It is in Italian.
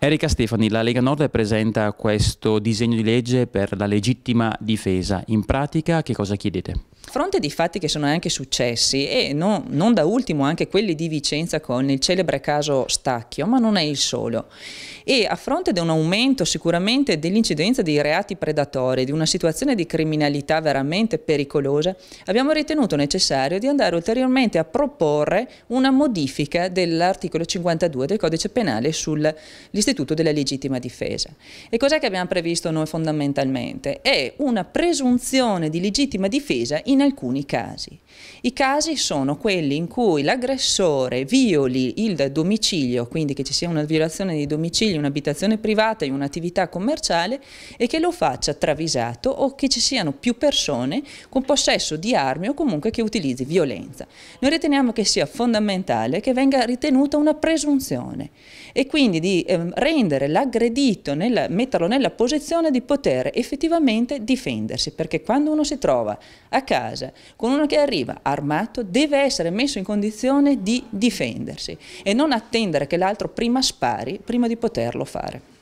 Erika Stefani, la Lega Nord presenta questo disegno di legge per la legittima difesa. In pratica che cosa chiedete? A fronte di fatti che sono anche successi e no, non da ultimo anche quelli di Vicenza con il celebre caso Stacchio, ma non è il solo. E a fronte di un aumento sicuramente dell'incidenza dei reati predatori, di una situazione di criminalità veramente pericolosa, abbiamo ritenuto necessario di andare ulteriormente a proporre una modifica dell'articolo 52 del codice penale sull'istituzione l'istituto della legittima difesa. E cos'è che abbiamo previsto noi fondamentalmente? È una presunzione di legittima difesa in alcuni casi. I casi sono quelli in cui l'aggressore violi il domicilio, quindi che ci sia una violazione di domicilio, un'abitazione privata e un'attività commerciale e che lo faccia travisato o che ci siano più persone con possesso di armi o comunque che utilizzi violenza. Noi riteniamo che sia fondamentale che venga ritenuta una presunzione e quindi di eh, rendere l'aggredito, nel, metterlo nella posizione di poter effettivamente difendersi, perché quando uno si trova a casa con uno che arriva armato deve essere messo in condizione di difendersi e non attendere che l'altro prima spari prima di poterlo fare.